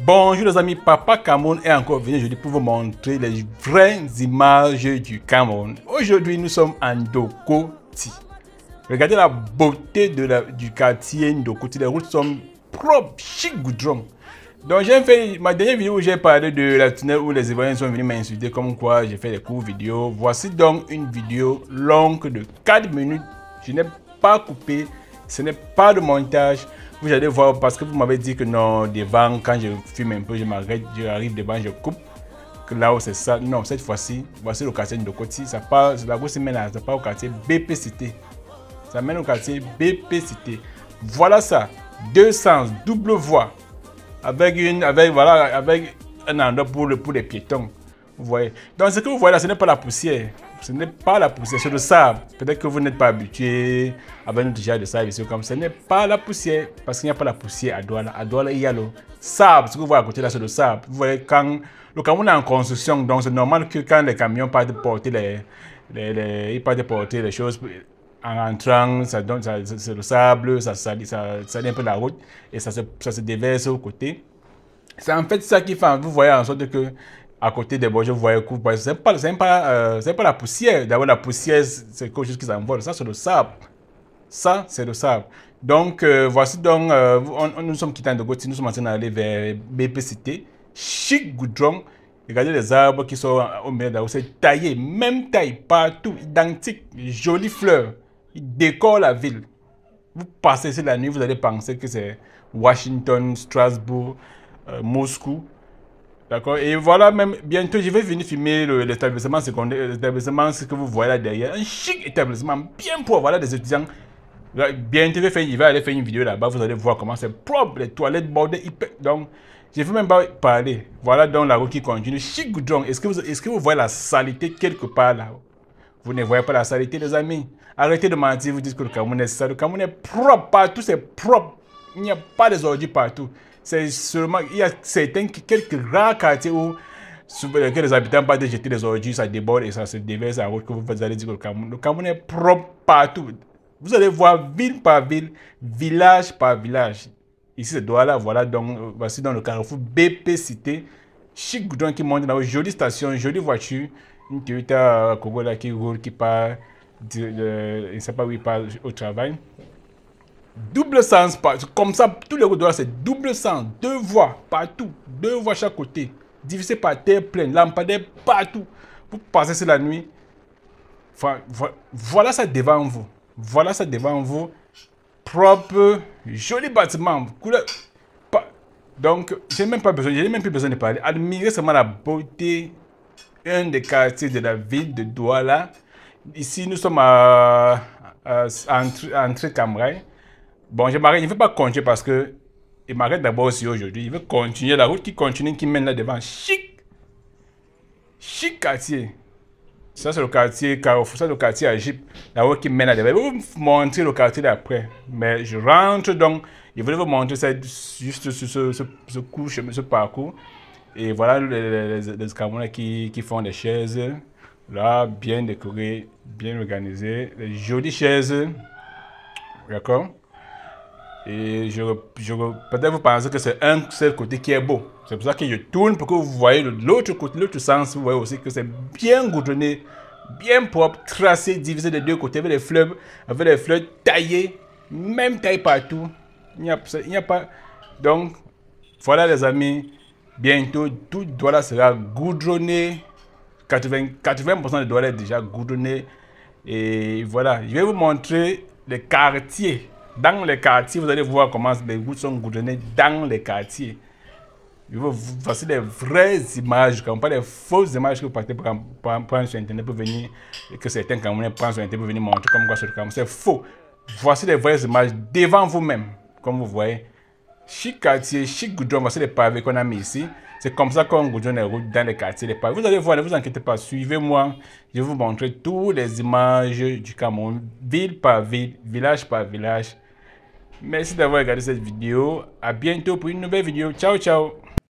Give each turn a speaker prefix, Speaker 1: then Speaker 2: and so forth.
Speaker 1: Bonjour les amis, Papa Cameroun est encore venu aujourd'hui pour vous montrer les vraies images du Cameroun. Aujourd'hui, nous sommes en Ndokoti. Regardez la beauté de la, du quartier Ndokoti. Les routes sont propres, chic goudron. Donc j'ai fait ma dernière vidéo où j'ai parlé de la tunnel où les Ivoiriens sont venus m'insulter comme quoi j'ai fait des courts vidéos. Voici donc une vidéo longue de 4 minutes. Je n'ai pas coupé, ce n'est pas de montage. Vous allez voir, parce que vous m'avez dit que non, devant, quand je fume un peu, je m'arrête, des devant, je coupe. Que là où c'est ça. Non, cette fois-ci, voici le quartier de Côté. Ça part, la grosse mène ça au quartier BPCT Ça mène au quartier BPCT Voilà ça. Deux sens, double voie. Avec une, avec, voilà, avec un endroit pour, le, pour les piétons. Vous voyez. Donc, ce que vous voyez là, ce n'est pas la poussière. Ce n'est pas la poussière, c'est le sable. Peut-être que vous n'êtes pas habitué à venir genre de sable ici, comme ce n'est pas la poussière, parce qu'il n'y a pas la poussière à Douala. À Douala, il y a le sable. Ce que vous voyez à côté là, c'est le sable. Vous voyez, quand le Cameroun est en construction, donc c'est normal que quand les camions partent porter les, les, porter les choses en entrant, ça c'est le sable, ça salit, ça, ça, un peu la route et ça se, ça se déverse aux côtés. C'est en fait ça qui fait, vous voyez en sorte que à côté des bois, je voyais que pas, euh, pas, la poussière. D'abord, la poussière, c'est quelque chose qui s'envole. Ça, c'est le sable. Ça, c'est le sable. Donc, euh, voici donc, euh, nous sommes quittés de Gauthier, nous sommes en train d'aller vers BPCT. Chic goudron. Regardez les arbres qui sont au milieu C'est taillé, même taille, partout, identique. jolie fleurs. il décore la ville. Vous passez ici la nuit, vous allez penser que c'est Washington, Strasbourg, Moscou. D'accord Et voilà, même bientôt, je vais venir filmer l'établissement secondaire, euh, l'établissement, ce que vous voyez là derrière. Un chic établissement bien pour Voilà des étudiants. bientôt, je vais, aller faire une vidéo là-bas. Vous allez voir comment c'est propre. Les toilettes bordées, Donc, je ne même pas parler. Voilà donc la route qui continue. Chic goudron. Est-ce que, vous, est que vous voyez la saleté quelque part là vous ne voyez pas la saleté, les amis. Arrêtez de mentir, vous dites que le Cameroun est sale. Le Cameroun est propre, tout c'est propre il n'y a pas des ordures partout. C'est seulement, il y a certains, quelques rares quartiers où euh, les habitants partent jeter des ordures, ça déborde et ça se déverse à route. que vous allez dire que le Cameroun, le Cameroun est propre partout. Vous allez voir ville par ville, village par village. Ici, c'est Douala, voilà, donc, euh, voici dans le carrefour BP Cité. Chic goudron qui monte là-haut, jolie station, jolie voiture. Une Toyota euh, Corolla qui roule, qui part, Il ne sait pas où il part au travail double sens, comme ça, tous les là, c'est double sens, deux voies partout, deux voies chaque côté, divisé par terre pleine, lampadaire partout, vous passer sur la nuit. voilà ça devant vous. Voilà ça devant vous. Propre, joli bâtiment, couleur. Donc, je n'ai même, pas besoin, même plus besoin de parler. Admirez seulement la beauté, un des quartiers de la ville de Douala. Ici, nous sommes à, à, à, Bon, je m'arrête, il ne veut pas continuer parce que il m'arrête d'abord aussi aujourd'hui. Il veut continuer la route qui continue, qui mène là devant. Chic. Chic quartier. Ça, c'est le quartier Carrefour, ça, le quartier la route qui mène là devant. Je vais vous montrer le quartier d'après. Mais je rentre donc, je voulais vous montrer ça, juste ce, ce, ce, ce parcours. Et voilà les, les, qui, qui font des chaises. Là, bien décorées, bien organisées. Les jolies chaises. D'accord? Et je, je peut-être vous pensez que c'est un seul côté qui est beau. C'est pour ça que je tourne pour que vous voyez l'autre côté, l'autre sens. Vous voyez aussi que c'est bien goudronné, bien propre, tracé, divisé des deux côtés avec les fleurs, avec les fleurs taillées, même taille partout. Il n'y a, a, pas. Donc, voilà les amis. Bientôt, tout Douala sera goudronné. 80%, 80 de Douala est déjà goudronné. Et voilà, je vais vous montrer les quartiers dans les quartiers, vous allez voir comment les routes sont goudronnées dans les quartiers. Voici des vraies images, pas des fausses images que vous partez prendre sur Internet pour venir, que certains Camerounais prennent sur Internet pour venir montrer comme quoi sur le Cameroun. C'est faux. Voici des vraies images devant vous-même, comme vous voyez. chaque quartier, chaque goudron, voici les pavés qu'on a mis ici. C'est comme ça qu'on goudronne les routes dans les quartiers, les pavés. Vous allez voir, ne vous inquiétez pas, suivez-moi. Je vais vous montrer toutes les images du Cameroun, ville par ville, village par village. Merci d'avoir regardé cette vidéo. À bientôt pour une nouvelle vidéo. Ciao, ciao.